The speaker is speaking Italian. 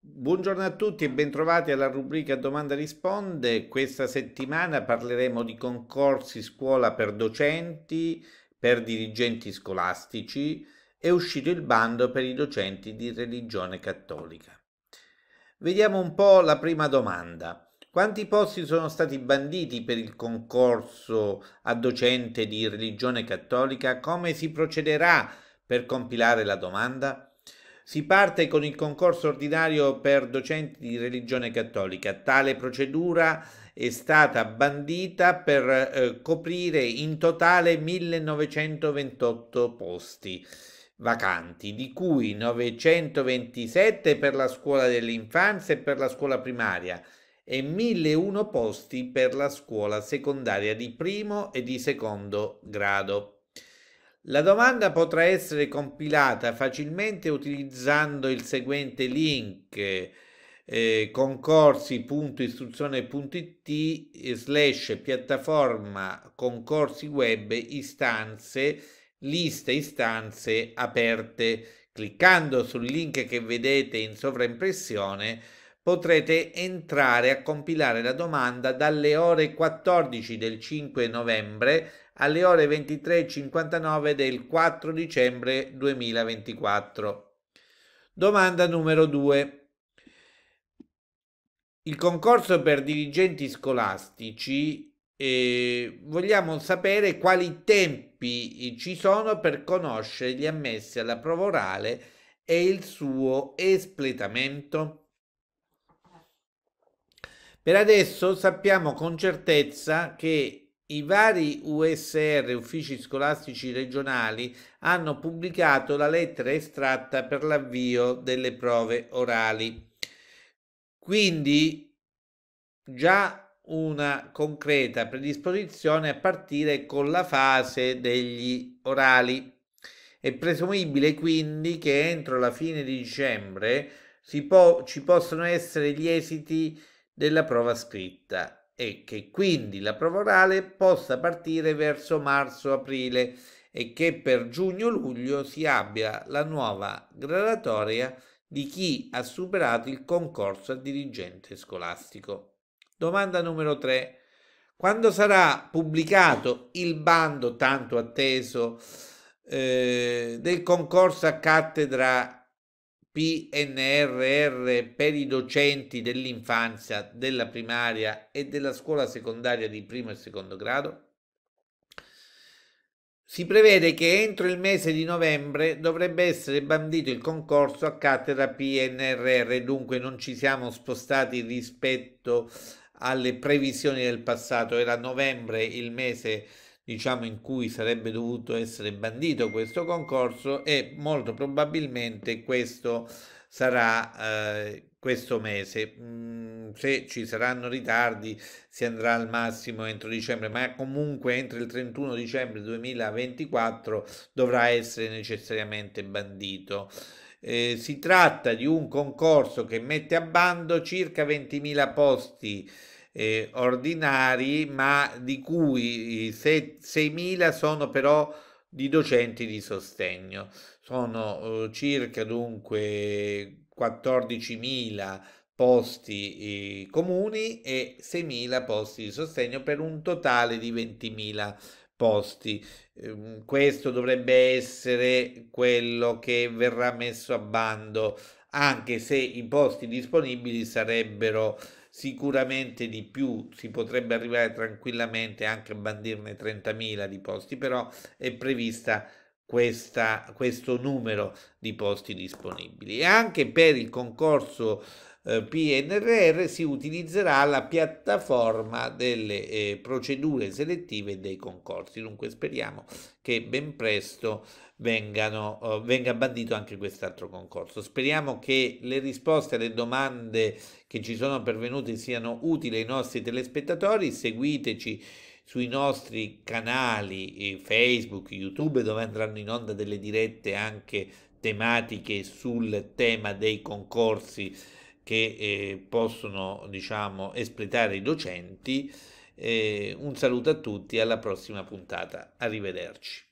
Buongiorno a tutti e bentrovati alla rubrica Domanda Risponde. Questa settimana parleremo di concorsi scuola per docenti, per dirigenti scolastici. È uscito il bando per i docenti di religione cattolica. Vediamo un po' la prima domanda. Quanti posti sono stati banditi per il concorso a docente di religione cattolica? Come si procederà per compilare la domanda? Si parte con il concorso ordinario per docenti di religione cattolica. Tale procedura è stata bandita per eh, coprire in totale 1928 posti vacanti, di cui 927 per la scuola dell'infanzia e per la scuola primaria e 1001 posti per la scuola secondaria di primo e di secondo grado. La domanda potrà essere compilata facilmente utilizzando il seguente link eh, concorsi.istruzione.it eh, slash piattaforma concorsi web istanze liste istanze aperte. Cliccando sul link che vedete in sovraimpressione potrete entrare a compilare la domanda dalle ore 14 del 5 novembre alle ore 23.59 del 4 dicembre 2024. Domanda numero 2. Il concorso per dirigenti scolastici, eh, vogliamo sapere quali tempi eh, ci sono per conoscere gli ammessi alla prova orale e il suo espletamento. Per adesso sappiamo con certezza che i vari USR, uffici scolastici regionali, hanno pubblicato la lettera estratta per l'avvio delle prove orali. Quindi già una concreta predisposizione a partire con la fase degli orali. È presumibile quindi che entro la fine di dicembre po ci possano essere gli esiti della prova scritta e che quindi la prova orale possa partire verso marzo-aprile e che per giugno-luglio si abbia la nuova gradatoria di chi ha superato il concorso a dirigente scolastico. Domanda numero 3. Quando sarà pubblicato il bando tanto atteso eh, del concorso a cattedra PNRR per i docenti dell'infanzia, della primaria e della scuola secondaria di primo e secondo grado? Si prevede che entro il mese di novembre dovrebbe essere bandito il concorso a cattedra PNRR, dunque non ci siamo spostati rispetto alle previsioni del passato, era novembre il mese diciamo in cui sarebbe dovuto essere bandito questo concorso e molto probabilmente questo sarà eh, questo mese. Mm, se ci saranno ritardi si andrà al massimo entro dicembre, ma comunque entro il 31 dicembre 2024 dovrà essere necessariamente bandito. Eh, si tratta di un concorso che mette a bando circa 20.000 posti eh, ordinari, ma di cui 6.000 sono però di docenti di sostegno. Sono eh, circa dunque 14.000 posti eh, comuni e 6.000 posti di sostegno per un totale di 20.000 posti. Ehm, questo dovrebbe essere quello che verrà messo a bando, anche se i posti disponibili sarebbero sicuramente di più, si potrebbe arrivare tranquillamente anche a bandirne 30.000 di posti, però è prevista questa, questo numero di posti disponibili. E anche per il concorso eh, PNRR si utilizzerà la piattaforma delle eh, procedure selettive dei concorsi. Dunque speriamo che ben presto vengano, eh, venga bandito anche quest'altro concorso. Speriamo che le risposte alle domande che ci sono pervenute siano utili ai nostri telespettatori. Seguiteci sui nostri canali eh, Facebook, YouTube, dove andranno in onda delle dirette anche tematiche sul tema dei concorsi che eh, possono diciamo, espletare i docenti. Eh, un saluto a tutti, alla prossima puntata. Arrivederci.